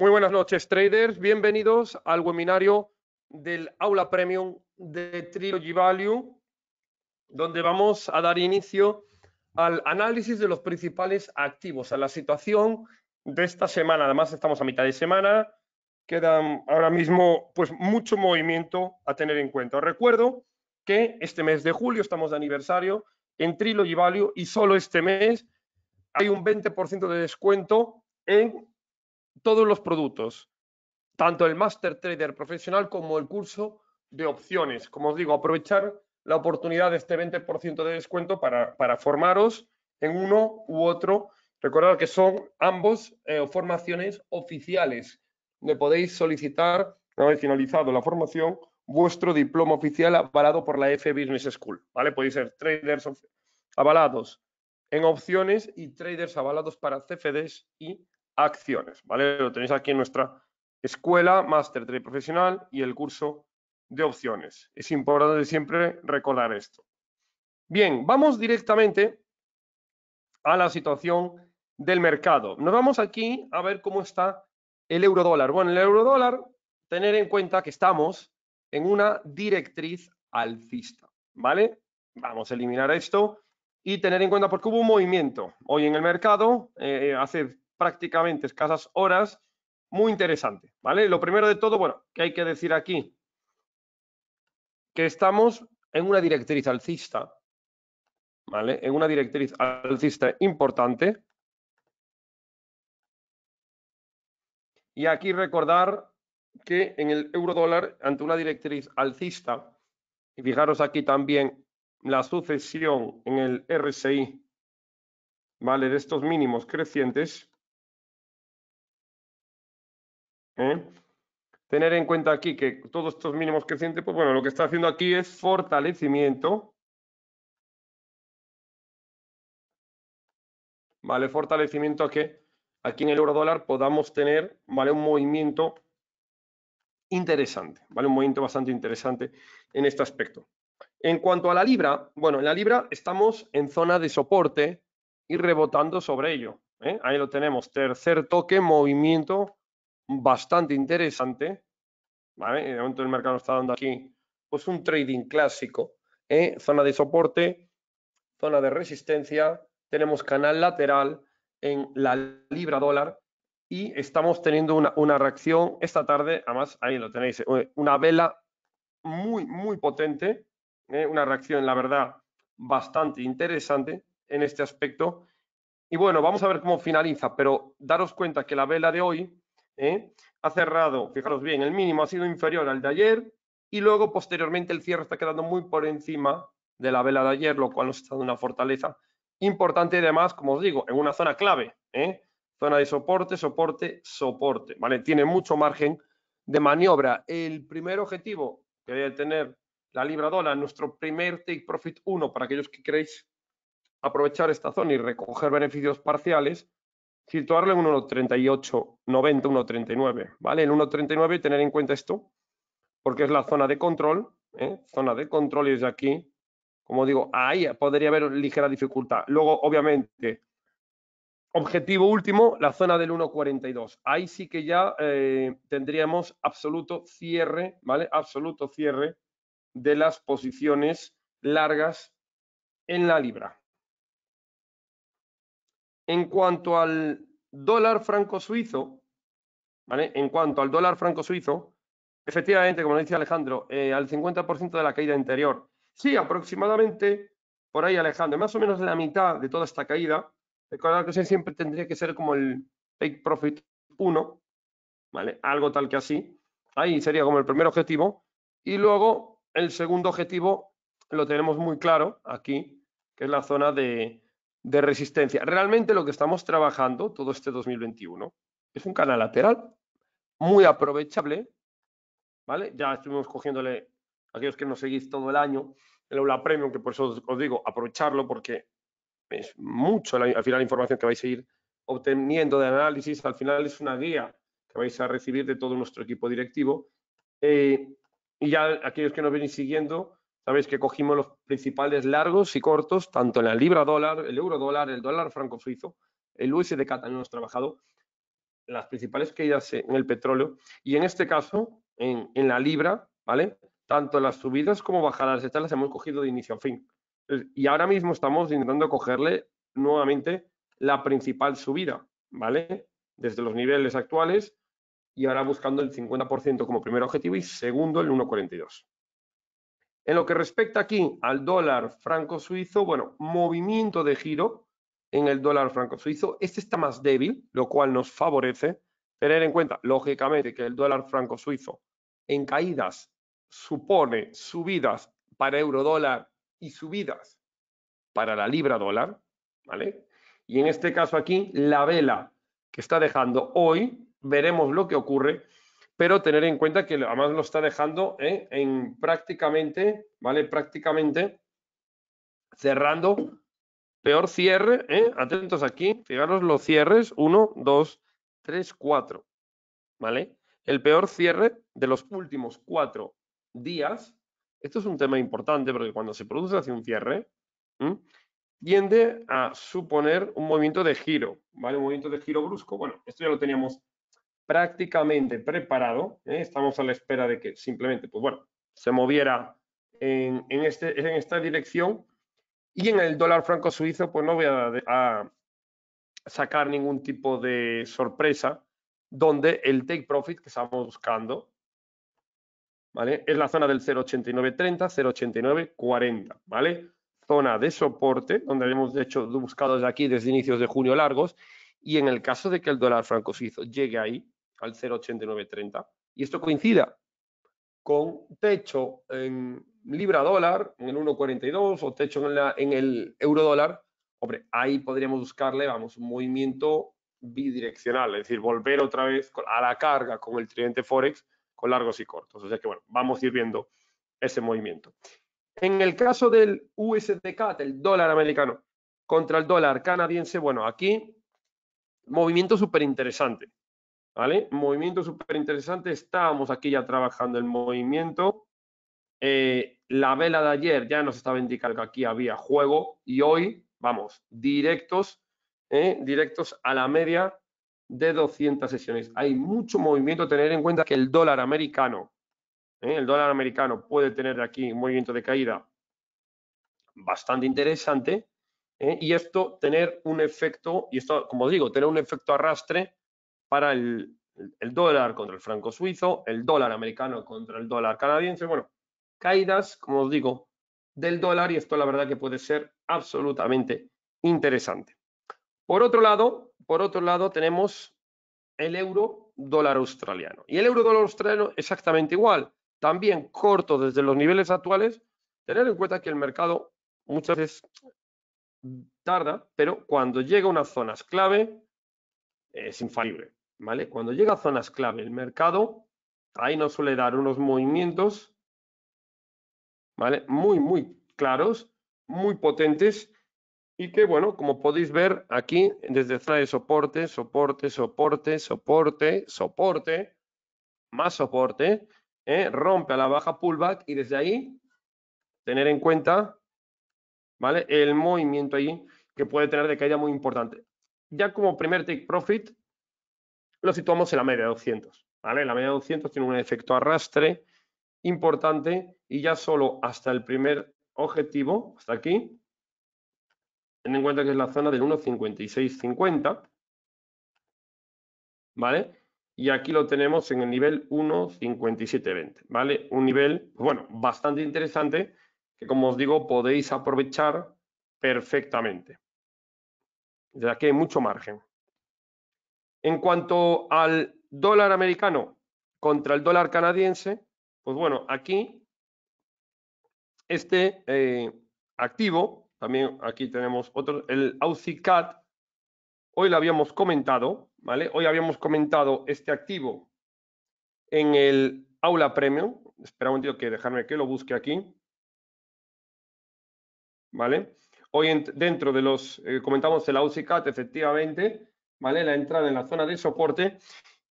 Muy buenas noches, traders. Bienvenidos al webinario del aula premium de Trilogy Value, donde vamos a dar inicio al análisis de los principales activos, a la situación de esta semana. Además, estamos a mitad de semana. Queda mm, ahora mismo pues mucho movimiento a tener en cuenta. recuerdo que este mes de julio estamos de aniversario en Trilogy Value y solo este mes hay un 20% de descuento en todos los productos, tanto el Master Trader profesional como el curso de opciones. Como os digo, aprovechar la oportunidad de este 20% de descuento para, formaros en uno u otro. Recordad que son ambos eh, formaciones oficiales, donde podéis solicitar, una vez finalizado la formación, vuestro diploma oficial avalado por la F Business School. ¿vale? Podéis ser traders avalados en opciones y traders avalados para CFDs y acciones, ¿vale? Lo tenéis aquí en nuestra escuela, máster trade profesional y el curso de opciones. Es importante siempre recordar esto. Bien, vamos directamente a la situación del mercado. Nos vamos aquí a ver cómo está el euro dólar. Bueno, el euro dólar, tener en cuenta que estamos en una directriz alcista, ¿vale? Vamos a eliminar esto y tener en cuenta porque hubo un movimiento hoy en el mercado, eh, hace prácticamente escasas horas, muy interesante, ¿vale? Lo primero de todo, bueno, que hay que decir aquí, que estamos en una directriz alcista, ¿vale? En una directriz alcista importante. Y aquí recordar que en el euro dólar, ante una directriz alcista, y fijaros aquí también la sucesión en el RSI, ¿vale? De estos mínimos crecientes, ¿eh? Tener en cuenta aquí que todos estos mínimos crecientes, pues bueno, lo que está haciendo aquí es fortalecimiento. ¿Vale? Fortalecimiento a que aquí en el euro dólar podamos tener, ¿vale? Un movimiento interesante, ¿vale? Un movimiento bastante interesante en este aspecto. En cuanto a la libra, bueno, en la libra estamos en zona de soporte y rebotando sobre ello. ¿eh? Ahí lo tenemos, tercer toque, movimiento bastante interesante. ¿vale? De momento el mercado está dando aquí pues un trading clásico. ¿eh? Zona de soporte, zona de resistencia, tenemos canal lateral en la libra dólar y estamos teniendo una, una reacción esta tarde, además ahí lo tenéis, eh, una vela muy, muy potente, ¿eh? una reacción, la verdad, bastante interesante en este aspecto. Y bueno, vamos a ver cómo finaliza, pero daros cuenta que la vela de hoy ¿eh? ha cerrado, fijaros bien, el mínimo ha sido inferior al de ayer y luego posteriormente el cierre está quedando muy por encima de la vela de ayer, lo cual nos está dando una fortaleza importante y además, como os digo, en una zona clave, ¿eh? zona de soporte, soporte, soporte, ¿vale? Tiene mucho margen de maniobra. El primer objetivo que debe tener la libra dólar, nuestro primer take profit 1 para aquellos que queréis aprovechar esta zona y recoger beneficios parciales, situarlo en 1.38, 90, 1.39, ¿vale? El 1.39 tener en cuenta esto, porque es la zona de control, ¿eh? zona de control y desde aquí, como digo, ahí podría haber ligera dificultad. Luego, obviamente, objetivo último, la zona del 1.42. Ahí sí que ya eh, tendríamos absoluto cierre, ¿vale? Absoluto cierre de las posiciones largas en la libra en cuanto al dólar franco suizo, ¿vale? En cuanto al dólar franco suizo, efectivamente, como dice Alejandro, eh, al 50% de la caída anterior, Sí, aproximadamente por ahí, Alejandro, más o menos la mitad de toda esta caída. Recordad que siempre tendría que ser como el take profit 1, ¿vale? Algo tal que así. Ahí sería como el primer objetivo. Y luego el segundo objetivo lo tenemos muy claro aquí, que es la zona de de resistencia. Realmente lo que estamos trabajando todo este 2021 es un canal lateral muy aprovechable, ¿vale? Ya estuvimos cogiéndole, aquellos que nos seguís todo el año, el aula premium, que por eso os digo, aprovecharlo porque es mucho al final la información que vais a ir obteniendo de análisis, al final es una guía que vais a recibir de todo nuestro equipo directivo. Eh, y ya aquellos que nos venís siguiendo, Sabéis que cogimos los principales largos y cortos, tanto en la libra dólar, el euro dólar, el dólar franco suizo, el USD de también hemos trabajado, las principales caídas en el petróleo y en este caso en, en la libra, ¿vale? Tanto las subidas como bajadas, estas las hemos cogido de inicio a fin. Y ahora mismo estamos intentando cogerle nuevamente la principal subida, ¿vale? Desde los niveles actuales y ahora buscando el 50% como primer objetivo y segundo el 1,42. En lo que respecta aquí al dólar franco suizo, bueno, movimiento de giro en el dólar franco suizo. Este está más débil, lo cual nos favorece. Tener en cuenta, lógicamente, que el dólar franco suizo en caídas supone subidas para euro dólar y subidas para la libra dólar, ¿vale? Y en este caso aquí, la vela que está dejando hoy, veremos lo que ocurre pero tener en cuenta que además lo está dejando ¿eh? en prácticamente, ¿vale? Prácticamente cerrando, peor cierre, ¿eh? atentos aquí, fijaros los cierres, 1, 2, 3, 4, ¿vale? El peor cierre de los últimos cuatro días, esto es un tema importante porque cuando se produce hacia un cierre, tiende a suponer un movimiento de giro, ¿vale? Un movimiento de giro brusco, bueno, esto ya lo teníamos prácticamente preparado. ¿eh? Estamos a la espera de que simplemente, pues bueno, se moviera en, este, en esta dirección. Y en el dólar franco suizo, pues no voy a, sacar ningún tipo de sorpresa, donde el take profit que estamos buscando ¿vale? Es la zona del 0,8930, 0,8940, ¿vale? Zona de soporte, donde hemos de hecho buscado desde aquí, desde inicios de junio largos, y en el caso de que el dólar franco suizo llegue ahí, al 0,8930 y esto coincida con techo en libra dólar en el 1,42 o techo en, el euro dólar, hombre, ahí podríamos buscarle, vamos, un movimiento bidireccional, es decir, volver otra vez a la carga con el tridente Forex con largos y cortos. O sea que, bueno, vamos a ir viendo ese movimiento. En el caso del USDCAT, el dólar americano, contra el dólar canadiense, bueno, aquí movimiento súper interesante. Movimiento súper interesante. Estábamos aquí ya trabajando el movimiento. Eh, la vela de ayer ya nos estaba indicando que aquí había juego y hoy vamos directos, ¿eh? directos a la media de 200 sesiones. Hay mucho movimiento. Tener en cuenta que el dólar americano, ¿eh? el dólar americano puede tener aquí un movimiento de caída bastante interesante. Y esto tener un efecto, y esto, como digo, tener un efecto arrastre para el, dólar contra el franco suizo, el dólar americano contra el dólar canadiense. Bueno, caídas, como os digo, del dólar y esto la verdad que puede ser absolutamente interesante. Por otro lado, por otro lado tenemos el euro dólar australiano. Y el euro dólar australiano exactamente igual, también corto desde los niveles actuales. Tener en cuenta que el mercado muchas veces tarda, pero cuando llega a unas zonas clave es infalible. Cuando llega a zonas clave, el mercado ahí nos suele dar unos movimientos, Muy, muy claros, muy potentes y que, bueno, como podéis ver aquí, desde trae de soporte, soporte, soporte, soporte, soporte, más soporte, ¿eh? rompe a la baja pullback y desde ahí tener en cuenta, El movimiento ahí que puede tener de caída muy importante. Ya como primer take profit, lo situamos en la media de 200. ¿vale? La media de 200 tiene un efecto arrastre importante y ya solo hasta el primer objetivo, hasta aquí, ten en cuenta que es la zona del 1.5650, ¿vale? Y aquí lo tenemos en el nivel 1.5720, ¿vale? Un nivel, pues bueno, bastante interesante que, como os digo, podéis aprovechar perfectamente. ya aquí hay mucho margen. En cuanto al dólar americano contra el dólar canadiense, pues bueno, aquí este eh, activo, también aquí tenemos otro, el AUCICAT, hoy lo habíamos comentado, ¿vale? Hoy habíamos comentado este activo en el aula premium, espera un momento que dejarme que lo busque aquí, ¿vale? Hoy dentro de los, eh, comentamos el AUCICAT, efectivamente, ¿vale? La entrada en la zona de soporte,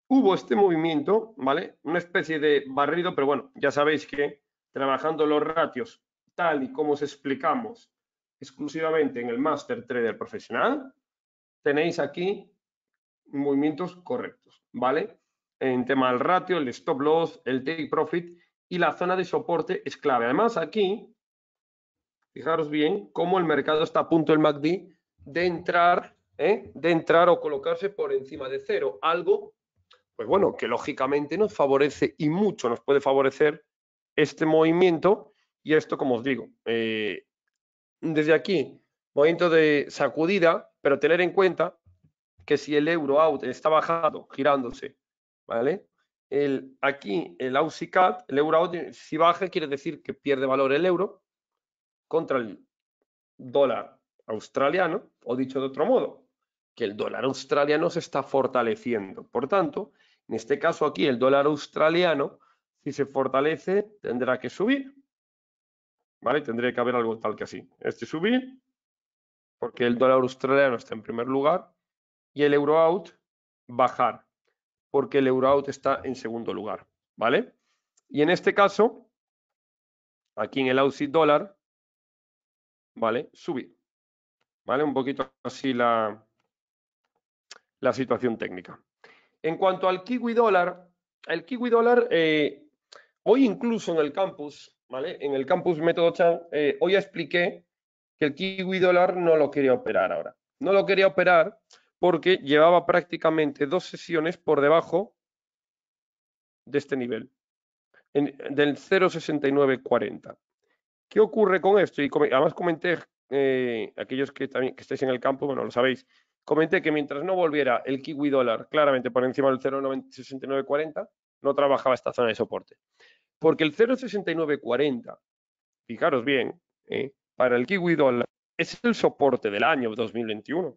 hubo este movimiento, ¿vale? Una especie de barrido, pero bueno, ya sabéis que trabajando los ratios tal y como os explicamos exclusivamente en el Master Trader Profesional, tenéis aquí movimientos correctos, ¿vale? En tema del ratio, el stop loss, el take profit y la zona de soporte es clave. Además, aquí, fijaros bien cómo el mercado está a punto, el MACD, de entrar ¿eh? de entrar o colocarse por encima de cero. Algo, pues bueno, que lógicamente nos favorece y mucho nos puede favorecer este movimiento y esto, como os digo, eh, desde aquí, movimiento de sacudida, pero tener en cuenta que si el euro out está bajado, girándose, ¿vale? El, aquí el AUSICAT, el euro out, si baja quiere decir que pierde valor el euro contra el dólar australiano, o dicho de otro modo, que el dólar australiano se está fortaleciendo. Por tanto, en este caso aquí el dólar australiano, si se fortalece, tendrá que subir. ¿Vale? Tendría que haber algo tal que así. Este subir, porque el dólar australiano está en primer lugar, y el euro out bajar, porque el euro out está en segundo lugar. ¿Vale? Y en este caso, aquí en el Aussie dólar, ¿vale? Subir. ¿Vale? Un poquito así la, la situación técnica. En cuanto al kiwi dólar, el kiwi dólar eh, hoy incluso en el campus, ¿vale? En el campus Método Chan, eh, hoy expliqué que el kiwi dólar no lo quería operar ahora. No lo quería operar porque llevaba prácticamente dos sesiones por debajo de este nivel, en, del 0,6940. ¿Qué ocurre con esto? Y además comenté, eh, aquellos que, también, que estáis en el campo, bueno, lo sabéis, Comenté que mientras no volviera el kiwi dólar claramente por encima del 0,6940, no trabajaba esta zona de soporte. Porque el 0,6940, fijaros bien, ¿eh? para el kiwi dólar es el soporte del año 2021.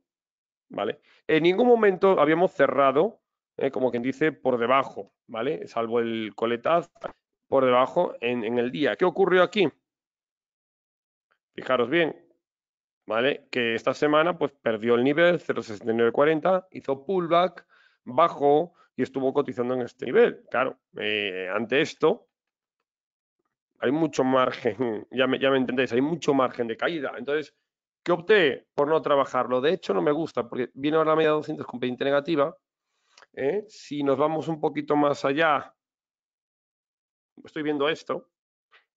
¿Vale? En ningún momento habíamos cerrado, ¿eh? como quien dice, por debajo, ¿vale? Salvo el coletazo por debajo en, en el día. ¿Qué ocurrió aquí? Fijaros bien, que esta semana pues perdió el nivel 0.6940, hizo pullback, bajó y estuvo cotizando en este nivel. Claro, eh, ante esto hay mucho margen, ya me, ya me entendéis, hay mucho margen de caída. Entonces, ¿qué opté? Por no trabajarlo. De hecho, no me gusta porque viene ahora la media 200 con 20 negativa. ¿eh? Si nos vamos un poquito más allá, estoy viendo esto.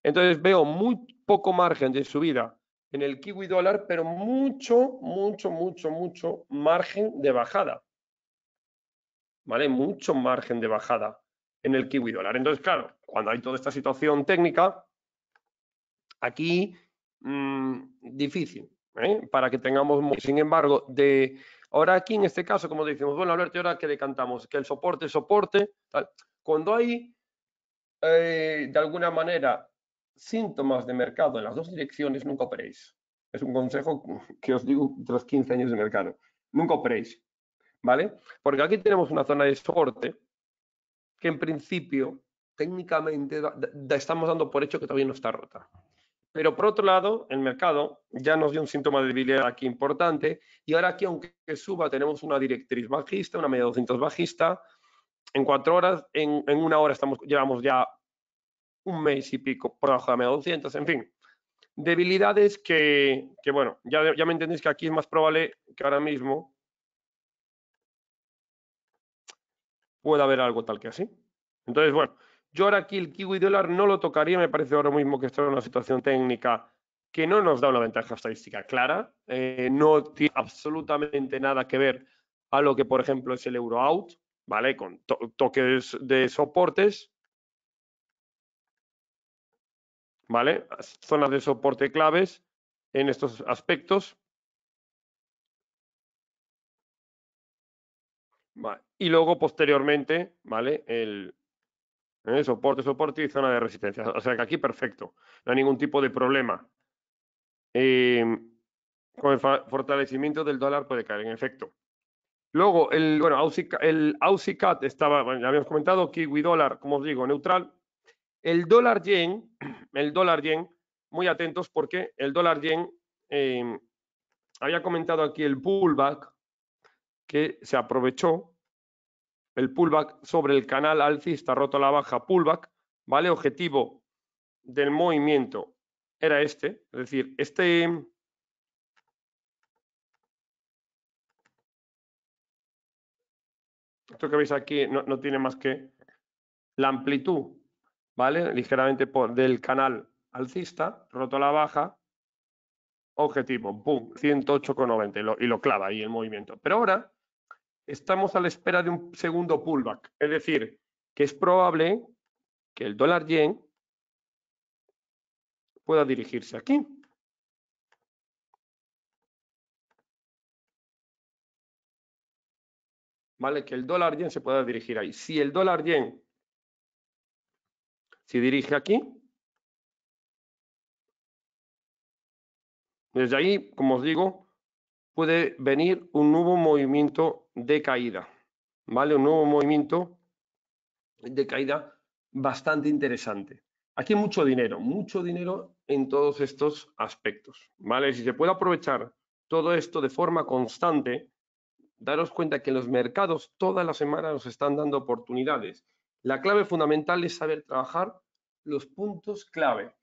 Entonces veo muy poco margen de subida en el kiwi dólar, pero mucho, mucho, mucho, mucho margen de bajada. ¿Vale? Mucho margen de bajada en el kiwi dólar. Entonces, claro, cuando hay toda esta situación técnica, aquí mm, difícil, ¿eh? para que tengamos... Sin embargo, de ahora aquí en este caso, como decimos, bueno, Alberto, ahora que decantamos, que el soporte, soporte, Cuando hay, eh, de alguna manera, síntomas de mercado en las dos direcciones, nunca operéis. Es un consejo que os digo tras 15 años de mercado. Nunca operéis, ¿vale? Porque aquí tenemos una zona de soporte que en principio, técnicamente, estamos dando por hecho que todavía no está rota. Pero por otro lado, el mercado ya nos dio un síntoma de debilidad aquí importante y ahora aquí, aunque suba, tenemos una directriz bajista, una media de 200 bajista. En cuatro horas, en, en una hora estamos, llevamos ya un mes y pico, programa 200, en fin. Debilidades que, bueno, ya, ya me entendéis que aquí es más probable que ahora mismo pueda haber algo tal que así. Entonces, bueno, yo ahora aquí el kiwi dólar no lo tocaría, me parece ahora mismo que está en una situación técnica que no nos da una ventaja estadística clara, eh, no tiene absolutamente nada que ver a lo que, por ejemplo, es el euro out, ¿vale? Con toques de soportes, ¿vale? Zonas de soporte claves en estos aspectos. Y luego, posteriormente, ¿vale? El, ¿eh? soporte, soporte y zona de resistencia. O sea que aquí perfecto, no hay ningún tipo de problema. Em, con el fortalecimiento del dólar puede caer, en efecto. Luego, el, bueno, AUSICAT, el estaba, ya habíamos comentado, Kiwi dólar, como os digo, neutral, el dólar yen, el dólar yen, muy atentos porque el dólar yen, em, había comentado aquí el pullback que se aprovechó, el pullback sobre el canal alcista roto a la baja, pullback, ¿vale? Objetivo del movimiento era este, es decir, este... Esto que veis aquí no tiene más que la amplitud ¿vale? Ligeramente por, del canal alcista, roto la baja, objetivo, pum, 108,90 y lo, y lo clava ahí el movimiento. Pero ahora estamos a la espera de un segundo pullback, es decir, que es probable que el dólar yen pueda dirigirse aquí. ¿Vale? Que el dólar yen se pueda dirigir ahí. Si el dólar yen si dirige aquí, desde ahí, como os digo, puede venir un nuevo movimiento de caída, ¿vale? Un nuevo movimiento de caída bastante interesante. Aquí hay mucho dinero, mucho dinero en todos estos aspectos, ¿vale? Si se puede aprovechar todo esto de forma constante, daros cuenta que los mercados todas las semanas nos están dando oportunidades. La clave fundamental es saber trabajar los puntos clave.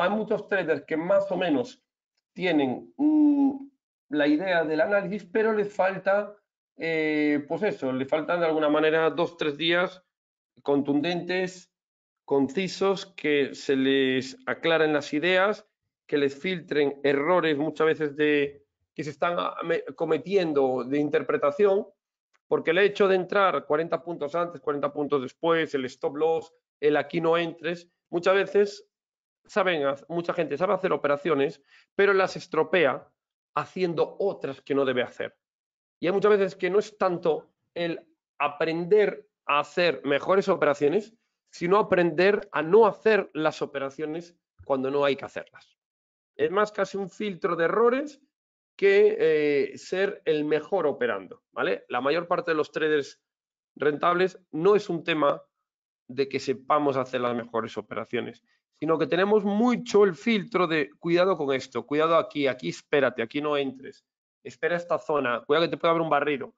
Hay muchos traders que más o menos tienen mm, la idea del análisis, pero les falta, eh, pues eso, les faltan de alguna manera dos, tres días contundentes, concisos, que se les aclaren las ideas, que les filtren errores muchas veces de, que se están ah, cometiendo de interpretación, porque el hecho de entrar 40 puntos antes, 40 puntos después, el stop loss, el aquí no entres, Muchas veces saben, mucha gente sabe hacer operaciones, pero las estropea haciendo otras que no debe hacer. Y hay muchas veces que no es tanto el aprender a hacer mejores operaciones, sino aprender a no hacer las operaciones cuando no hay que hacerlas. Es más casi un filtro de errores que eh, ser el mejor operando, ¿vale? La mayor parte de los traders rentables no es un tema de que sepamos hacer las mejores operaciones, sino que tenemos mucho el filtro de cuidado con esto, cuidado aquí, aquí espérate, aquí no entres, espera esta zona, cuidado que te pueda haber un barrido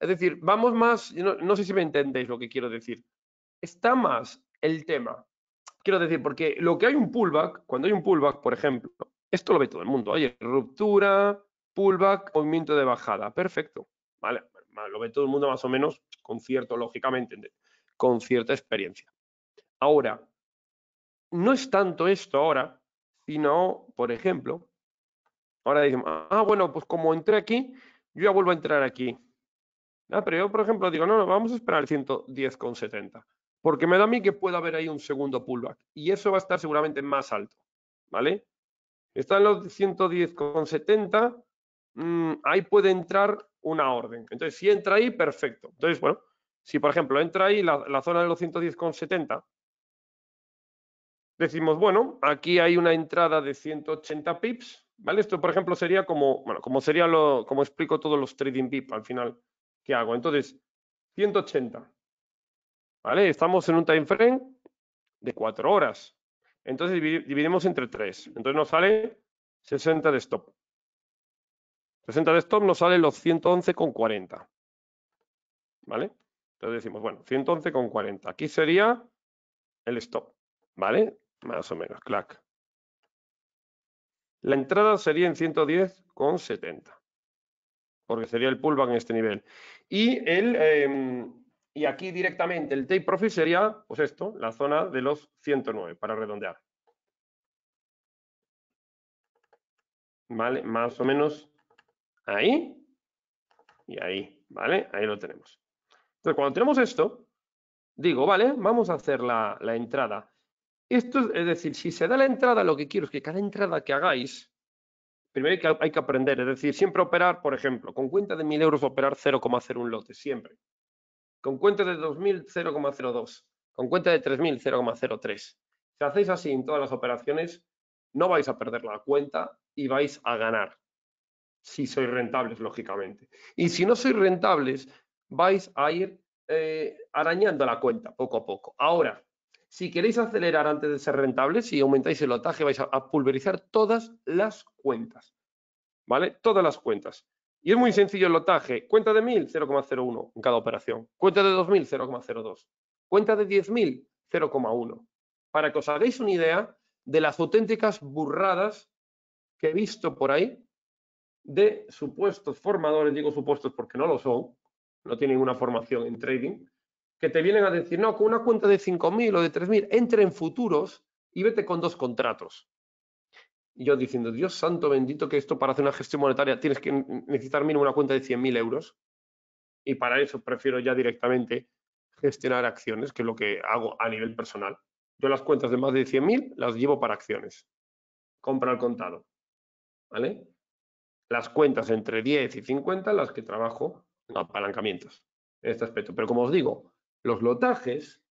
Es decir, vamos más, no, sé si me entendéis lo que quiero decir, está más el tema. Quiero decir, porque lo que hay un pullback, cuando hay un pullback, por ejemplo, esto lo ve todo el mundo, oye, ruptura, pullback, movimiento de bajada, perfecto, vale, lo ve todo el mundo más o menos con cierto, lógicamente, con cierta experiencia. Ahora, no es tanto esto ahora, sino, por ejemplo, ahora decimos, ah, bueno, pues como entré aquí, yo ya vuelvo a entrar aquí. Ah, pero yo, por ejemplo, digo, no, no, vamos a esperar el 110,70, porque me da a mí que pueda haber ahí un segundo pullback, y eso va a estar seguramente más alto, ¿vale? Están los 110,70, mm, ahí puede entrar una orden. Entonces, si entra ahí, perfecto. Entonces, bueno, si, por ejemplo, entra ahí la, zona de los 110,70, decimos, bueno, aquí hay una entrada de 180 pips, ¿vale? Esto, por ejemplo, sería como, bueno, como sería lo, como explico todos los trading pips al final que hago. Entonces, 180, ¿vale? Estamos en un time frame de 4 horas. Entonces dividimos entre 3. Entonces nos sale 60 de stop. 60 de stop nos sale los 111,40. ¿Vale? Entonces decimos, bueno, 111,40. Aquí sería el stop, ¿vale? Más o menos, clac. La entrada sería en 110,70, porque sería el pullback en este nivel. Y, em, y aquí directamente el take profit sería, pues esto, la zona de los 109, para redondear. ¿Vale? Más o menos ahí y ahí, ¿vale? Ahí lo tenemos. Entonces, cuando tenemos esto, digo, vale, vamos a hacer la, entrada. Esto es decir, si se da la entrada, lo que quiero es que cada entrada que hagáis, primero hay que, hay que aprender, es decir, siempre operar, por ejemplo, con cuenta de 1.000 euros operar 0,01 lote, siempre. Con cuenta de 2.000, 0,02. Con cuenta de 3.000, 0,03. Si hacéis así en todas las operaciones, no vais a perder la cuenta y vais a ganar. Si sois rentables, lógicamente. Y si no sois rentables, vais a ir eh, arañando la cuenta poco a poco. Ahora, si queréis acelerar antes de ser rentables, si aumentáis el lotaje, vais a pulverizar todas las cuentas. ¿Vale? Todas las cuentas. Y es muy sencillo el lotaje. Cuenta de 1000, 0,01 en cada operación. Cuenta de 2000, 0,02. Cuenta de 10.000, 0,1. Para que os hagáis una idea de las auténticas burradas que he visto por ahí de supuestos formadores, digo supuestos porque no lo son, no tienen una formación en trading, que te vienen a decir, no, con una cuenta de 5.000 o de 3.000, entre en futuros y vete con dos contratos. Y yo diciendo, Dios santo bendito, que esto para hacer una gestión monetaria tienes que necesitar mínimo una cuenta de 100.000 euros. Y para eso prefiero ya directamente gestionar acciones, que es lo que hago a nivel personal. Yo las cuentas de más de 100.000 las llevo para acciones. Compra al contado. ¿Vale? Las cuentas entre 10 y 50, las que trabajo apalancamientos en este aspecto. Pero como os digo, los lotajes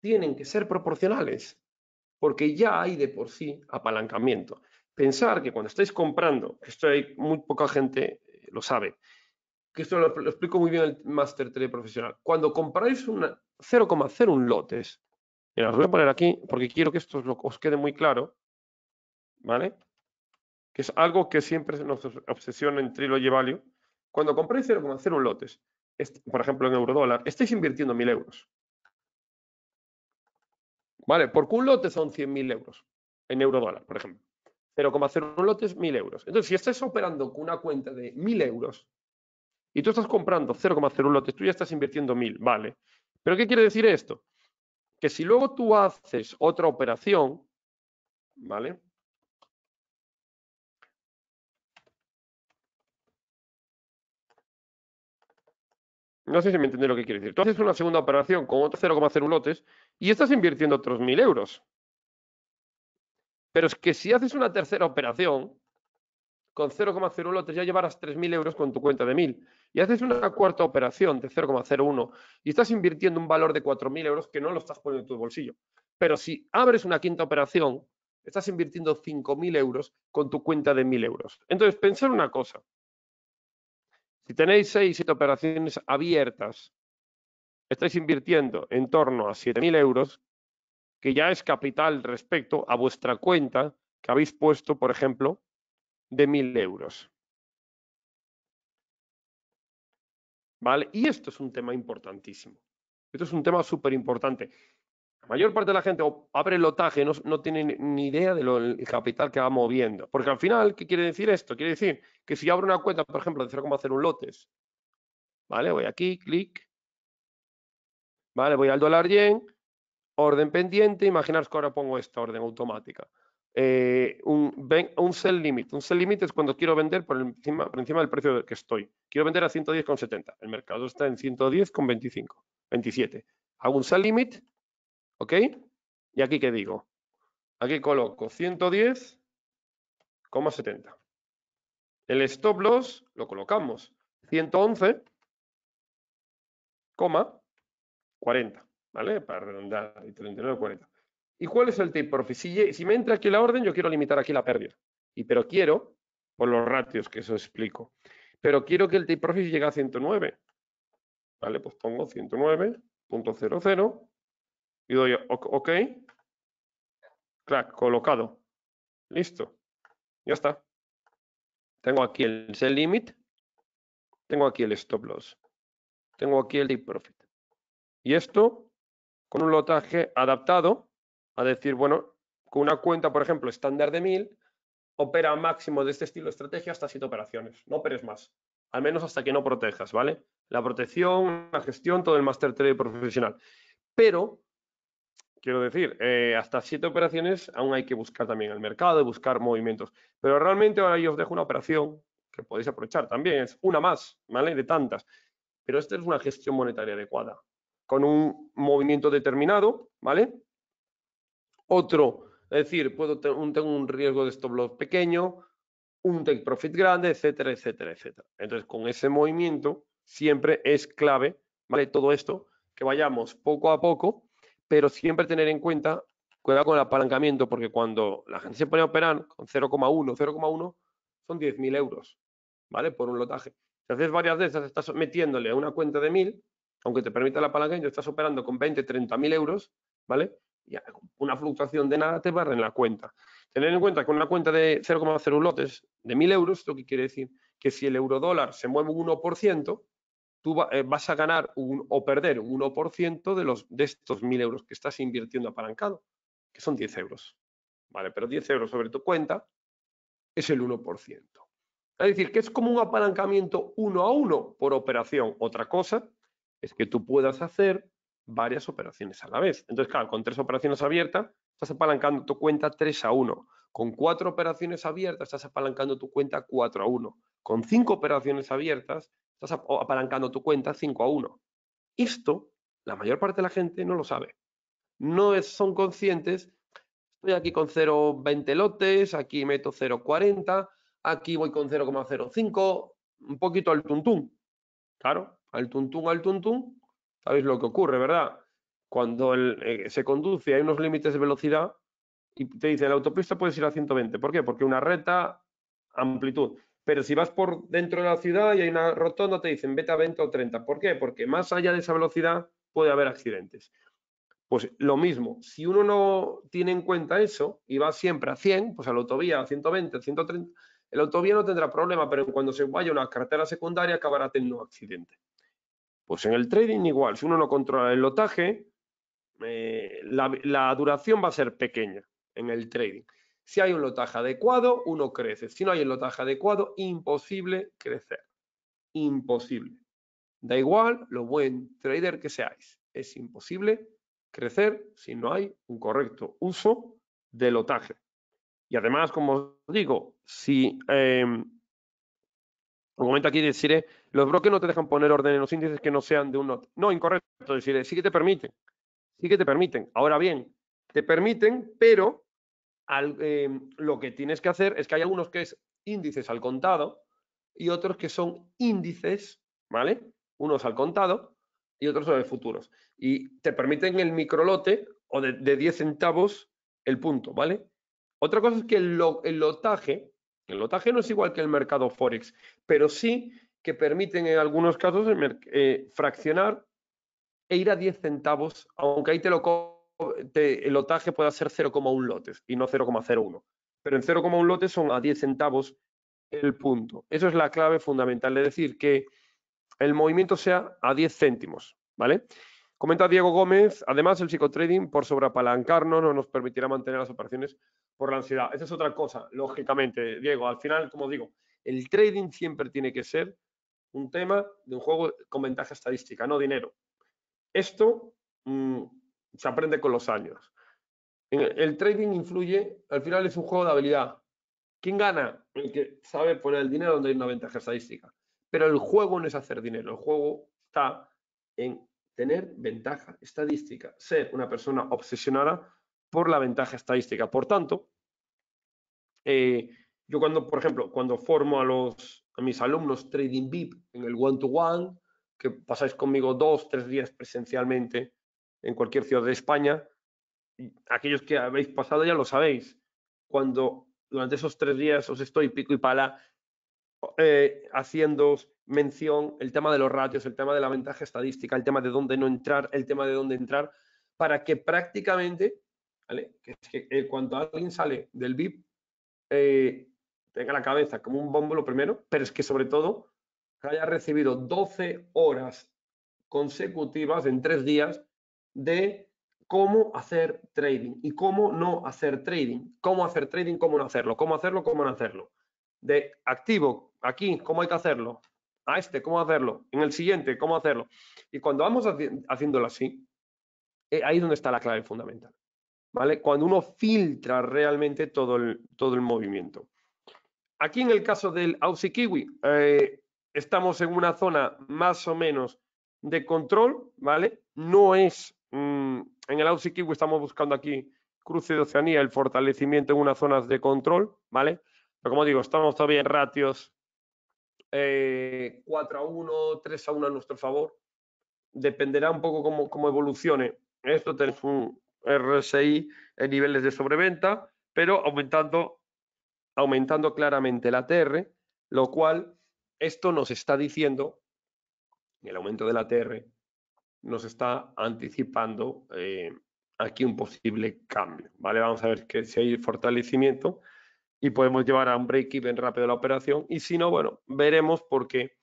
tienen que ser proporcionales porque ya hay de por sí apalancamiento. Pensar que cuando estáis comprando, esto hay muy poca gente eh, lo sabe, que esto lo, explico muy bien el Master 3 profesional. Cuando compráis 0,01 lotes, y los voy a poner aquí porque quiero que esto os, os quede muy claro, ¿vale? Que es algo que siempre nos obsesiona en Trilogy Value, cuando compréis 0,01 lotes, por ejemplo en eurodólar, estáis invirtiendo 1.000 euros. ¿Vale? Porque un lote son 100.000 euros en eurodólar, por ejemplo. 0,01 lotes, 1.000 euros. Entonces, si estás operando con una cuenta de 1.000 euros y tú estás comprando 0,01 lotes, tú ya estás invirtiendo 1.000, ¿vale? ¿Pero qué quiere decir esto? Que si luego tú haces otra operación, ¿vale? No sé si me entiendo lo que quiere decir. Tú haces una segunda operación con otro 0,01 lotes y estás invirtiendo otros 1.000 euros. Pero es que si haces una tercera operación con 0,01 lotes ya llevarás 3.000 euros con tu cuenta de 1.000. Y haces una cuarta operación de 0,01 y estás invirtiendo un valor de 4.000 euros que no lo estás poniendo en tu bolsillo. Pero si abres una quinta operación, estás invirtiendo 5.000 euros con tu cuenta de 1.000 euros. Entonces, pensar una cosa. Si tenéis seis 7 operaciones abiertas, estáis invirtiendo en torno a 7.000 euros, que ya es capital respecto a vuestra cuenta que habéis puesto, por ejemplo, de 1.000 euros. ¿Vale? Y esto es un tema importantísimo. Esto es un tema súper importante mayor parte de la gente abre el lotaje, no, no tiene ni idea del capital que va moviendo. Porque al final, ¿qué quiere decir esto? Quiere decir que si yo abro una cuenta, por ejemplo, de hacer un lotes, ¿vale? Voy aquí, clic, ¿vale? Voy al dólar yen, orden pendiente, imaginaos que ahora pongo esta orden automática. Eh, un, sell limit. Un sell limit es cuando quiero vender por encima, encima del precio que estoy. Quiero vender a 110,70. El mercado está en 110,25, 27. Hago un sell limit ¿Ok? ¿Y aquí qué digo? Aquí coloco 110,70. El stop loss lo colocamos 111,40, ¿vale? Para redondar, 39,40. ¿Y cuál es el take profit? Si, si, me entra aquí la orden, yo quiero limitar aquí la pérdida. Y, pero quiero, por los ratios que eso explico, pero quiero que el take profit llegue a 109. Vale, pues pongo 109.00 y doy OK. ¡Clack! colocado. Listo. Ya está. Tengo aquí el sell limit. Tengo aquí el stop loss. Tengo aquí el take profit. Y esto con un lotaje adaptado a decir, bueno, con una cuenta, por ejemplo, estándar de 1000, opera máximo de este estilo de estrategia hasta siete operaciones. No operes más. Al menos hasta que no protejas, ¿vale? La protección, la gestión, todo el master trade profesional. Pero Quiero decir, eh, hasta siete operaciones aún hay que buscar también el mercado y buscar movimientos. Pero realmente ahora yo os dejo una operación que podéis aprovechar también, es una más, ¿vale? De tantas. Pero esta es una gestión monetaria adecuada, con un movimiento determinado, ¿vale? Otro, es decir, puedo tener tengo un riesgo de stop loss pequeño, un take profit grande, etcétera, etcétera, etcétera. Entonces, con ese movimiento siempre es clave, ¿vale? Todo esto, que vayamos poco a poco pero siempre tener en cuenta, cuidado con el apalancamiento, porque cuando la gente se pone a operar con 0,1, 0,1, son 10.000 euros, ¿vale? Por un lotaje. Si haces varias de esas, estás metiéndole a una cuenta de 1.000, aunque te permita el apalancamiento, estás operando con 20, 30.000 euros, ¿vale? Y una fluctuación de nada te barre en la cuenta. Tener en cuenta que una cuenta de 0,0 lotes de 1.000 euros, esto que quiere decir que si el euro dólar se mueve un 1%, tú eh, vas a ganar o perder un 1% de, los, de estos 1.000 euros que estás invirtiendo apalancado, que son 10 euros. ¿Vale? Pero 10 euros sobre tu cuenta es el 1%. Es decir, que es como un apalancamiento uno a uno por operación. Otra cosa es que tú puedas hacer varias operaciones a la vez. Entonces, claro, con tres operaciones abiertas, estás apalancando tu cuenta 3 a 1. Con cuatro operaciones abiertas, estás apalancando tu cuenta 4 a 1. Con cinco operaciones abiertas, estás apalancando tu cuenta 5 a 1. Esto, la mayor parte de la gente no lo sabe. No son conscientes, estoy aquí con 0,20 lotes, aquí meto 0,40, aquí voy con 0,05, un poquito al tuntún. Claro, al tuntún, al tuntún, sabéis lo que ocurre, ¿verdad? Cuando eh, se conduce hay unos límites de velocidad y te dice, la autopista puedes ir a 120. ¿Por qué? Porque una reta, amplitud. Pero si vas por dentro de la ciudad y hay una rotonda, te dicen vete a 20 o 30. ¿Por qué? Porque más allá de esa velocidad puede haber accidentes. Pues lo mismo, si uno no tiene en cuenta eso y va siempre a 100, pues a la autovía a 120, a 130, el autovía no tendrá problema, pero cuando se vaya a una carretera secundaria acabará teniendo accidente. Pues en el trading igual, si uno no controla el lotaje, eh, la duración va a ser pequeña en el trading. Si hay un lotaje adecuado, uno crece. Si no hay un lotaje adecuado, imposible crecer. Imposible. Da igual lo buen trader que seáis. Es imposible crecer si no hay un correcto uso del lotaje. Y además, como os digo, si... Eh, un momento aquí deciré, los brokers no te dejan poner orden en los índices que no sean de un No, incorrecto, deciré, sí que te permiten. Sí que te permiten. Ahora bien, te permiten, pero al, em, lo que tienes que hacer es que hay algunos que es índices al contado y otros que son índices, ¿vale? Unos al contado y otros sobre futuros. Y te permiten el microlote o de, 10 centavos el punto, ¿vale? Otra cosa es que el, lotaje, el lotaje no es igual que el mercado Forex, pero sí que permiten en algunos casos eh, fraccionar e ir a 10 centavos, aunque ahí te lo el lotaje pueda ser 0,1 lotes y no 0,01. Pero en 0,1 lotes son a 10 centavos el punto. Eso es la clave fundamental, es decir, que el movimiento sea a 10 céntimos, ¿vale? Comenta Diego Gómez, además el psicotrading por sobreapalancarnos no nos permitirá mantener las operaciones por la ansiedad. Esa es otra cosa, lógicamente, Diego. Al final, como digo, el trading siempre tiene que ser un tema de un juego con ventaja estadística, no dinero. Esto mm, se aprende con los años. El trading influye, al final es un juego de habilidad. ¿Quién gana? El que sabe poner el dinero donde hay una ventaja estadística. Pero el juego no es hacer dinero, el juego está en tener ventaja estadística, ser una persona obsesionada por la ventaja estadística. Por tanto, eh, yo cuando, por ejemplo, cuando formo a, los, a mis alumnos Trading VIP en el one to -one, que pasáis conmigo dos, tres días presencialmente en cualquier ciudad de España. Aquellos que habéis pasado ya lo sabéis. Cuando durante esos tres días os estoy pico y pala eh, haciendo mención el tema de los ratios, el tema de la ventaja estadística, el tema de dónde no entrar, el tema de dónde entrar, para que prácticamente, ¿vale? que, es que eh, cuando alguien sale del VIP, eh, tenga la cabeza como un bombo lo primero, pero es que sobre todo haya recibido 12 horas consecutivas en tres días de cómo hacer trading y cómo no hacer trading, cómo hacer trading, cómo no hacerlo, cómo hacerlo, cómo no hacerlo. De activo, aquí, cómo hay que hacerlo, a este, cómo hacerlo, en el siguiente, cómo hacerlo. Y cuando vamos haciéndolo así, eh, ahí es donde está la clave fundamental. ¿Vale? Cuando uno filtra realmente todo el, todo el movimiento. Aquí en el caso del Aussie Kiwi, eh, estamos en una zona más o menos de control, ¿vale? No es Mm, en el Aussie estamos buscando aquí cruce de Oceanía, el fortalecimiento en unas zonas de control, ¿vale? Pero como digo, estamos todavía en ratios 4 eh, a 1, 3 a 1 a nuestro favor. Dependerá un poco cómo, evolucione. Esto tenemos un RSI en niveles de sobreventa, pero aumentando, aumentando claramente la TR, lo cual esto nos está diciendo, el aumento de la TR, nos está anticipando eh, aquí un posible cambio. ¿vale? Vamos a ver que si hay fortalecimiento y podemos llevar a un break-even rápido la operación y si no, bueno, veremos porque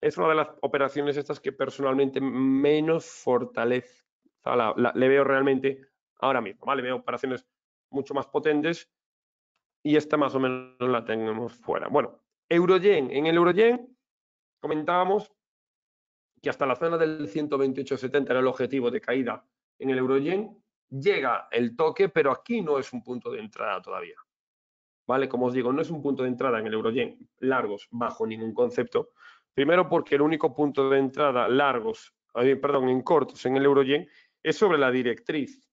es una de las operaciones estas que personalmente menos fortaleza le veo realmente ahora mismo. ¿vale? Veo operaciones mucho más potentes y esta más o menos la tenemos fuera. Bueno, Eurogen. En el Eurogen comentábamos que hasta la zona del 128.70 era el objetivo de caída en el Euro-Yen, llega el toque, pero aquí no es un punto de entrada todavía. ¿Vale? Como os digo, no es un punto de entrada en el Euro-Yen, largos, bajo ningún concepto. Primero porque el único punto de entrada largos, perdón, en cortos en el Euro-Yen es sobre la directriz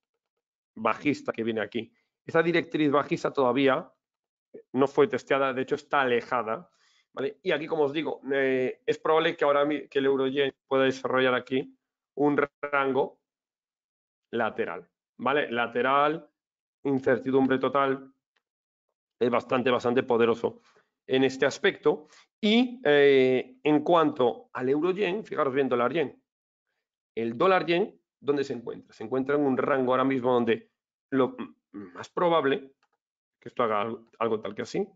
bajista que viene aquí. Esa directriz bajista todavía no fue testeada, de hecho está alejada y aquí, como os digo, eh, es probable que ahora que el Euroyen pueda desarrollar aquí un rango lateral, ¿vale? Lateral, incertidumbre total, es bastante, bastante poderoso en este aspecto. Y eh, en cuanto al Euroyen, fijaros bien, dólar yen. El dólar yen, ¿dónde se encuentra? Se encuentra en un rango ahora mismo donde lo más probable que esto haga algo, algo tal que así,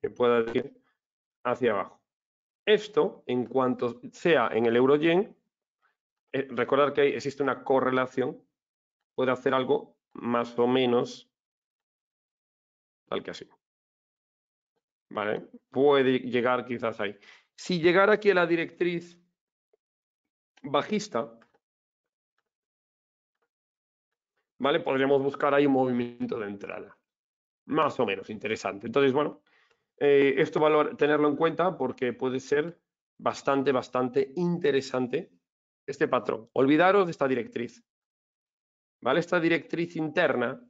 que pueda decir hacia abajo. Esto, en cuanto sea en el euro-yen, eh, recordar que existe una correlación, puede hacer algo más o menos tal que así. ¿Vale? Puede llegar quizás ahí. Si llegara aquí a la directriz bajista, ¿vale? Podríamos buscar ahí un movimiento de entrada. Más o menos interesante. Entonces, bueno, eh, esto valor, tenerlo en cuenta porque puede ser bastante, bastante interesante este patrón. Olvidaros de esta directriz. ¿Vale? Esta directriz interna,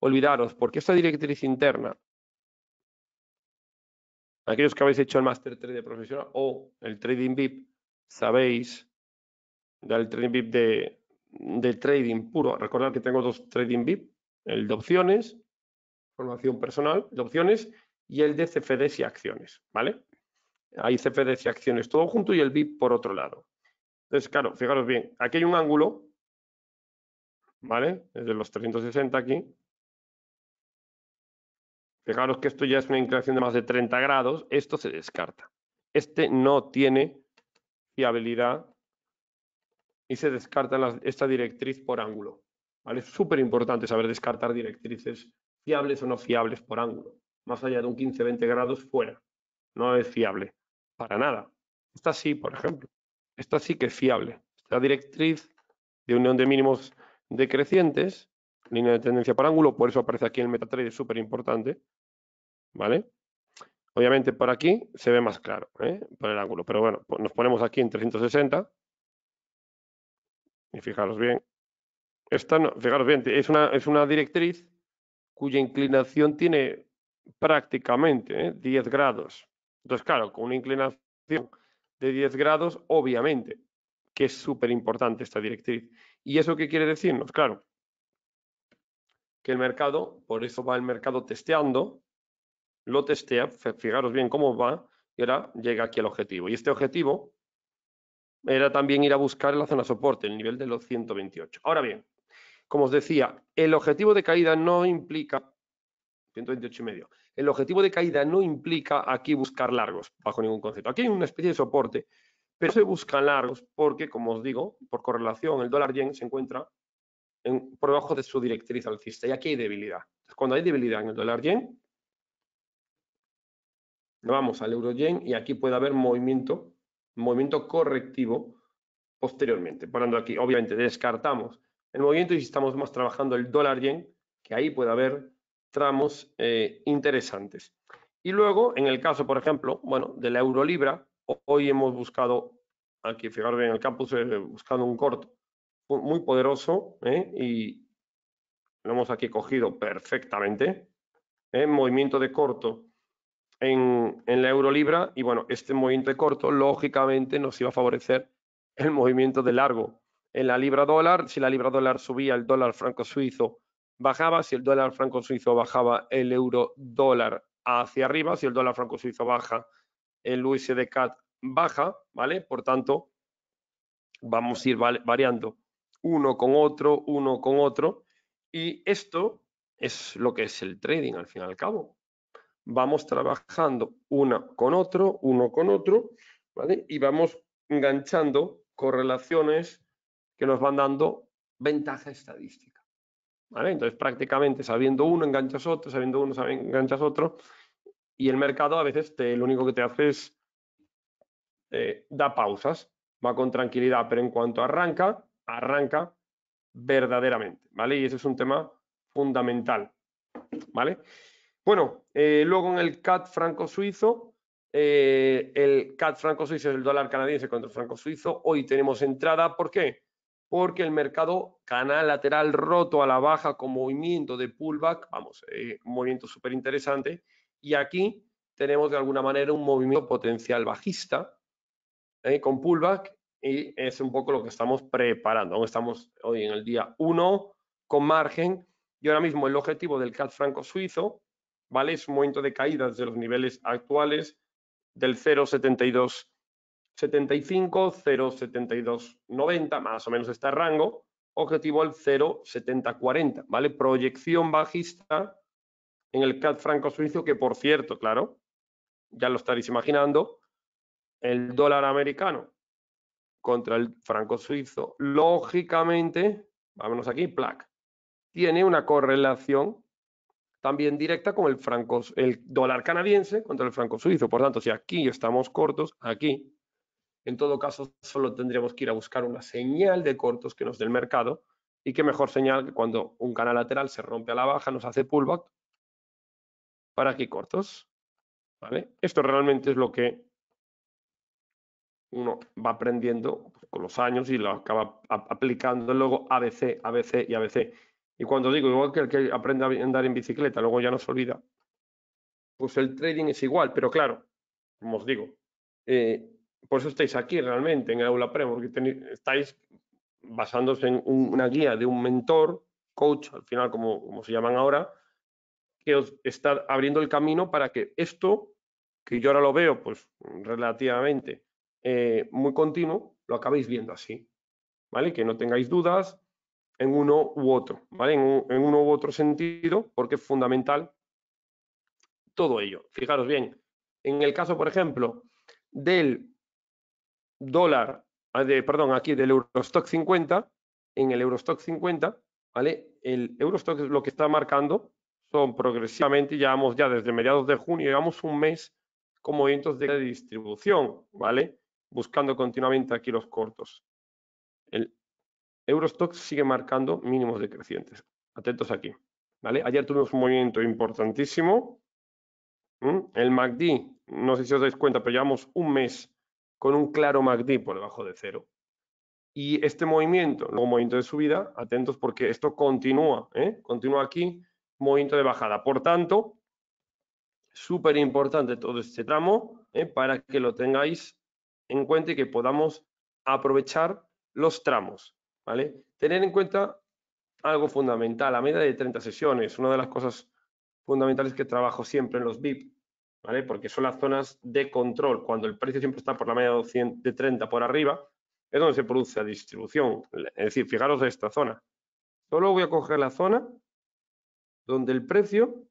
olvidaros, porque esta directriz interna, aquellos que habéis hecho el Master Trade de Profesional o el Trading VIP, sabéis del Trading VIP de, de trading puro. Recordad que tengo dos Trading VIP, el de opciones, formación personal de opciones y el de CFDs y acciones, ¿vale? Hay CFDs y acciones todo junto y el BIP por otro lado. Entonces, claro, fijaros bien, aquí hay un ángulo, ¿vale? Desde los 360 aquí. Fijaros que esto ya es una inclinación de más de 30 grados, esto se descarta. Este no tiene fiabilidad y se descarta esta directriz por ángulo. ¿vale? Es súper importante saber descartar directrices fiables o no fiables por ángulo más allá de un 15-20 grados fuera. No es fiable, para nada. Esta sí, por ejemplo. Esta sí que es fiable. Esta directriz de unión de mínimos decrecientes, línea de tendencia por ángulo, por eso aparece aquí en el MetaTrader, súper importante. ¿Vale? Obviamente por aquí se ve más claro, ¿eh? por el ángulo. Pero bueno, nos ponemos aquí en 360. Y fijaros bien. Esta, no, fijaros bien, es una, es una directriz cuya inclinación tiene prácticamente, 10 ¿eh? grados. Entonces, claro, con una inclinación de 10 grados, obviamente, que es súper importante esta directriz. ¿Y eso qué quiere decirnos? Claro, que el mercado, por eso va el mercado testeando, lo testea, fijaros bien cómo va, y ahora llega aquí al objetivo. Y este objetivo era también ir a buscar la zona soporte, el nivel de los 128. Ahora bien, como os decía, el objetivo de caída no implica 128.5. El objetivo de caída no implica aquí buscar largos, bajo ningún concepto. Aquí hay una especie de soporte, pero se buscan largos porque, como os digo, por correlación, el dólar yen se encuentra por debajo de su directriz alcista y aquí hay debilidad. cuando hay debilidad en el dólar yen, vamos al euro yen y aquí puede haber movimiento, movimiento correctivo posteriormente. Por aquí, obviamente, descartamos el movimiento y estamos más trabajando el dólar yen, que ahí puede haber tramos eh, interesantes. Y luego, en el caso, por ejemplo, bueno, de la Eurolibra, hoy hemos buscado, aquí fijaros en el campus, eh, buscando un corto muy poderoso ¿eh? y lo hemos aquí cogido perfectamente. en ¿eh? Movimiento de corto en, en la Eurolibra y bueno, este movimiento de corto lógicamente nos iba a favorecer el movimiento de largo. En la libra dólar, si la libra dólar subía, el dólar franco suizo bajaba, si el dólar franco suizo bajaba, el euro dólar hacia arriba, si el dólar franco suizo baja, el USDCAT baja, ¿vale? Por tanto, vamos a ir variando uno con otro, uno con otro, y esto es lo que es el trading al fin y al cabo. Vamos trabajando uno con otro, uno con otro, ¿vale? Y vamos enganchando correlaciones que nos van dando ventaja estadística. Entonces prácticamente sabiendo uno enganchas otro, sabiendo uno enganchas otro y el mercado a veces lo único que te hace es eh, da pausas, va con tranquilidad, pero en cuanto arranca, arranca verdaderamente, ¿vale? Y ese es un tema fundamental, ¿vale? Bueno, eh, luego en el CAT franco-suizo, eh, el CAT franco-suizo es el dólar canadiense contra el franco-suizo, hoy tenemos entrada, ¿por qué? porque el mercado canal lateral roto a la baja con movimiento de pullback, vamos, eh, un movimiento súper interesante. Y aquí tenemos de alguna manera un movimiento potencial bajista eh, con pullback y es un poco lo que estamos preparando. estamos hoy en el día 1 con margen y ahora mismo el objetivo del CAD franco suizo, ¿vale? Es un momento de caída desde los niveles actuales del 0,72 75, 0,72, 90, más o menos el este rango, objetivo al 40, ¿vale? Proyección bajista en el CAD franco suizo, que por cierto, claro, ya lo estaréis imaginando, el dólar americano contra el franco suizo, lógicamente, vámonos aquí, plac, tiene una correlación también directa con el, el dólar canadiense contra el franco suizo. Por tanto, si aquí estamos cortos, aquí en todo caso, solo tendríamos que ir a buscar una señal de cortos que nos dé el mercado y qué mejor señal que cuando un canal lateral se rompe a la baja, nos hace pullback para aquí cortos. ¿Vale? Esto realmente es lo que uno va aprendiendo con los años y lo acaba aplicando luego ABC, ABC y ABC. Y cuando digo, igual que el que aprende a andar en bicicleta, luego ya nos olvida, pues el trading es igual, pero claro, como os digo, eh, por eso estáis aquí realmente en Aula Pre, porque estáis basándose en una guía de un mentor, coach, al final como, como se llaman ahora, que os está abriendo el camino para que esto, que yo ahora lo veo pues relativamente eh, muy continuo, lo acabéis viendo así, ¿vale? Que no tengáis dudas en uno u otro, ¿vale? En, en uno u otro sentido, porque es fundamental todo ello. Fijaros bien, en el caso, por ejemplo, del dólar, ah, de, perdón, aquí del Eurostock 50, en el Eurostock 50, ¿vale? El Eurostock lo que está marcando son progresivamente, llevamos ya desde mediados de junio, llevamos un mes con movimientos de distribución, ¿vale? Buscando continuamente aquí los cortos. El Eurostock sigue marcando mínimos decrecientes. Atentos aquí, ¿vale? Ayer tuvimos un movimiento importantísimo. El MACD, no sé si os dais cuenta, pero llevamos un mes con un claro MACD por debajo de cero. Y este movimiento, luego movimiento de subida, atentos porque esto continúa, ¿eh? continúa aquí, movimiento de bajada. Por tanto, súper importante todo este tramo ¿eh? para que lo tengáis en cuenta y que podamos aprovechar los tramos. ¿vale? Tener en cuenta algo fundamental, a medida de 30 sesiones, una de las cosas fundamentales que trabajo siempre en los VIP porque son las zonas de control, cuando el precio siempre está por la media de 30 por arriba, es donde se produce la distribución. Es decir, fijaros en esta zona. Solo voy a coger la zona donde el precio,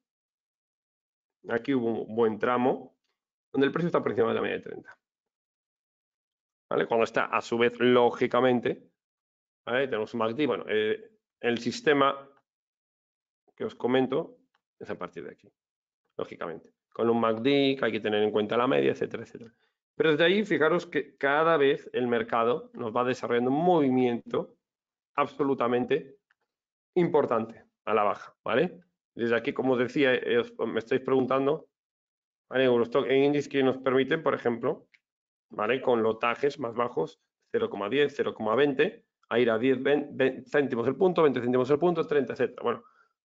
aquí hubo un buen tramo, donde el precio está por encima de la media de 30. Cuando está, a su vez, lógicamente, tenemos un bueno, eh, el sistema que os comento es a partir de aquí, lógicamente con un MACD, hay que tener en cuenta la media, etcétera, etcétera. Pero desde ahí, fijaros que cada vez el mercado nos va desarrollando un movimiento absolutamente importante a la baja, ¿vale? Desde aquí, como os decía, eh, me estáis preguntando, ¿vale? Eurostock en índice que nos permiten, por ejemplo, ¿vale? Con lotajes más bajos, 0,10, 0,20, a ir a 10 céntimos el punto, 20 céntimos el punto, 30, etcétera. Bueno,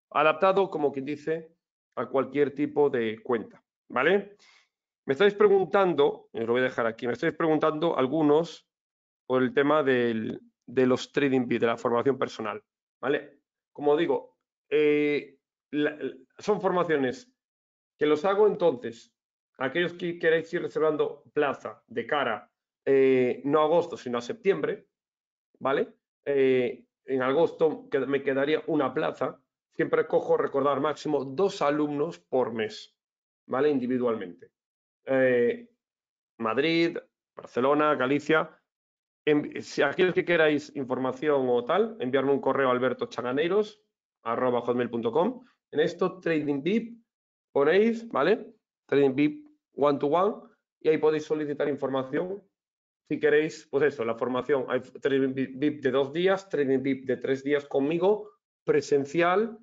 adaptado, como quien dice, a cualquier tipo de cuenta, ¿vale? Me estáis preguntando, os eh, lo voy a dejar aquí, me estáis preguntando algunos por el tema de los trading bits, de la formación personal, ¿vale? Como digo, eh, son formaciones que los hago entonces, aquellos que queráis ir reservando plaza de cara, eh, no a agosto, sino a septiembre, ¿vale? en agosto me quedaría una plaza, siempre cojo, recordar máximo, dos alumnos por mes, ¿vale? Individualmente. Eh, Madrid, Barcelona, Galicia. En, si aquellos que queráis información o tal, enviarme un correo a En esto, Trading VIP, ponéis, ¿vale? Trading VIP one to one y ahí podéis solicitar información. Si queréis, pues eso, la formación, hay Trading VIP de dos días, Trading VIP de tres días conmigo, presencial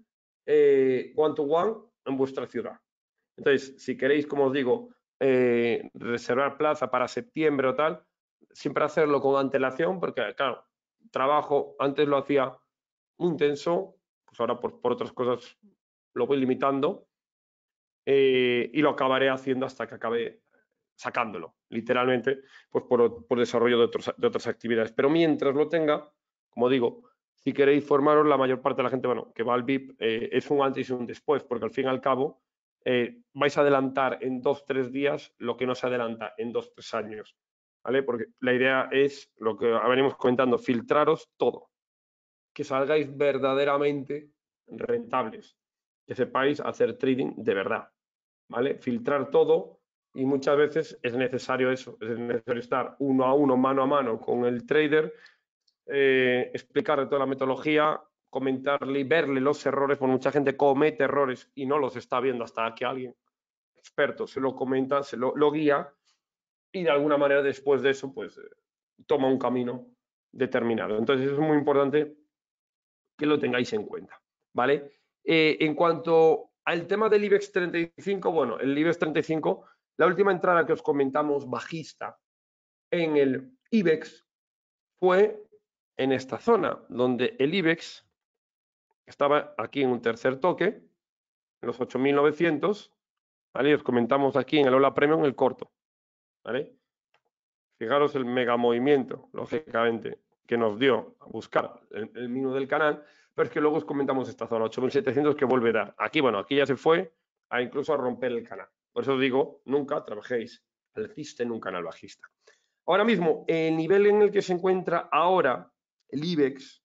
one to one en vuestra ciudad. Entonces, si queréis, como os digo, eh, reservar plaza para septiembre o tal, siempre hacerlo con antelación, porque claro, trabajo antes lo hacía muy intenso, pues ahora por, otras cosas lo voy limitando eh, y lo acabaré haciendo hasta que acabe sacándolo, literalmente, pues por, desarrollo de, de otras actividades. Pero mientras lo tenga, como digo, si queréis formaros, la mayor parte de la gente bueno, que va al VIP eh, es un antes y un después, porque al fin y al cabo eh, vais a adelantar en dos, tres días lo que no se adelanta en dos, tres años. ¿Vale? Porque la idea es lo que venimos comentando, filtraros todo, que salgáis verdaderamente rentables, que sepáis hacer trading de verdad, ¿vale? Filtrar todo y muchas veces es necesario eso, es necesario estar uno a uno, mano a mano con el trader eh, explicarle toda la metodología, comentarle y verle los errores, porque mucha gente comete errores y no los está viendo hasta que alguien experto se lo comenta, se lo, guía y de alguna manera después de eso pues eh, toma un camino determinado. Entonces es muy importante que lo tengáis en cuenta, ¿vale? Eh, en cuanto al tema del IBEX 35, bueno, el IBEX 35, la última entrada que os comentamos bajista en el IBEX fue en esta zona donde el IBEX estaba aquí en un tercer toque, en los 8.900, ¿vale? os comentamos aquí en el Ola Premium el corto, ¿vale? Fijaros el mega movimiento, lógicamente, que nos dio a buscar el, el del canal, pero es que luego os comentamos esta zona, 8.700 que vuelve a dar. Aquí, bueno, aquí ya se fue a incluso a romper el canal. Por eso os digo, nunca trabajéis alcista en un canal bajista. Ahora mismo, el nivel en el que se encuentra ahora el IBEX,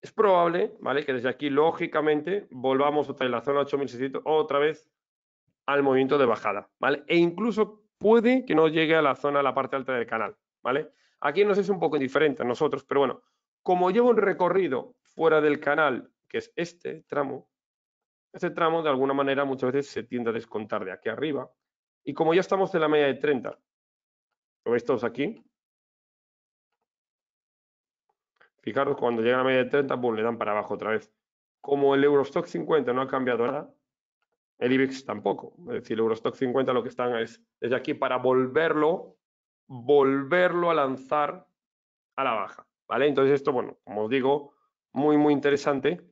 es probable, ¿vale? Que desde aquí, lógicamente, volvamos otra vez la zona 8600, otra vez al movimiento de bajada, ¿vale? E incluso puede que no llegue a la zona, a la parte alta del canal, ¿vale? Aquí nos es un poco diferente a nosotros, pero bueno, como llevo un recorrido fuera del canal, que es este tramo, este tramo de alguna manera muchas veces se tiende a descontar de aquí arriba, y como ya estamos en la media de 30, lo veis todos aquí, Fijaros, cuando llega la media de 30, pues le dan para abajo otra vez. Como el Eurostock 50 no ha cambiado nada, el IBEX tampoco. Es decir, el Eurostock 50 lo que están es desde aquí para volverlo, volverlo a lanzar a la baja. ¿Vale? Entonces esto, bueno, como os digo, muy, muy interesante.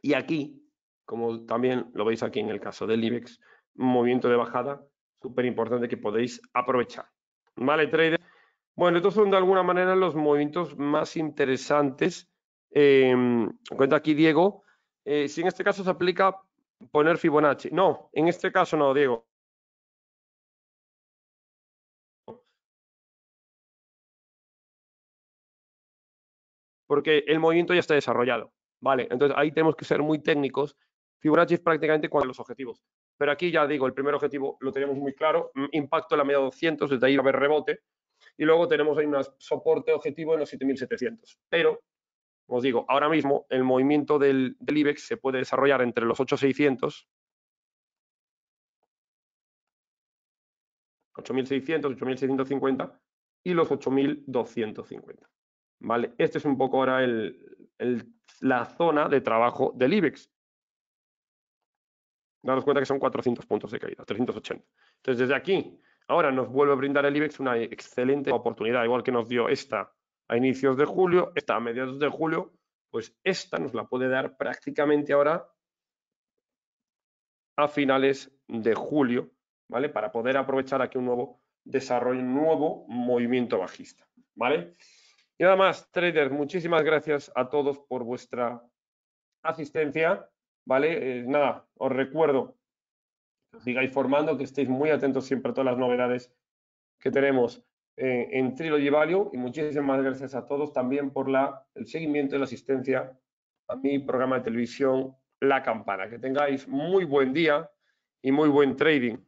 Y aquí, como también lo veis aquí en el caso del IBEX, movimiento de bajada súper importante que podéis aprovechar. ¿Vale, trader? Bueno, estos son de alguna manera los movimientos más interesantes. Em, cuenta aquí Diego, eh, si en este caso se aplica poner Fibonacci. No, en este caso no, Diego. Porque el movimiento ya está desarrollado. Vale, entonces ahí tenemos que ser muy técnicos. Fibonacci es prácticamente cuando los objetivos. Pero aquí ya digo, el primer objetivo lo tenemos muy claro. Mm, impacto en la media 200, desde ahí va a haber rebote. Y luego tenemos ahí un soporte objetivo en los 7.700. Pero, como os digo, ahora mismo el movimiento del, IBEX se puede desarrollar entre los 8.600, 8.600, 8.650 y los 8.250. ¿Vale? Este es un poco ahora el, la zona de trabajo del IBEX. Daros cuenta que son 400 puntos de caída, 380. Entonces, desde aquí Ahora nos vuelve a brindar el IBEX una excelente oportunidad, igual que nos dio esta a inicios de julio, esta a mediados de julio, pues esta nos la puede dar prácticamente ahora a finales de julio, ¿vale? Para poder aprovechar aquí un nuevo desarrollo, un nuevo movimiento bajista, ¿vale? Y nada más, traders, muchísimas gracias a todos por vuestra asistencia, ¿vale? Eh, nada, os recuerdo, sigáis formando, que estéis muy atentos siempre a todas las novedades que tenemos eh, en en Trilogy Value. Y muchísimas gracias a todos también por el seguimiento y la asistencia a mi programa de televisión La Campana. Que tengáis muy buen día y muy buen trading.